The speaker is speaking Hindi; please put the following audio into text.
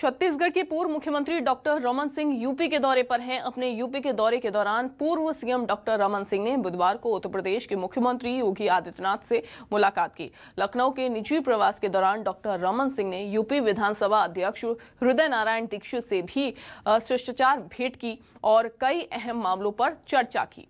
छत्तीसगढ़ के पूर्व मुख्यमंत्री डॉक्टर रमन सिंह यूपी के दौरे पर हैं अपने यूपी के दौरे के दौरान पूर्व सीएम डॉक्टर रमन सिंह ने बुधवार को उत्तर प्रदेश के मुख्यमंत्री योगी आदित्यनाथ से मुलाकात की लखनऊ के निजी प्रवास के दौरान डॉक्टर रमन सिंह ने यूपी विधानसभा अध्यक्ष हृदय नारायण दीक्षित से भी शिष्टाचार भेंट की और कई अहम मामलों पर चर्चा की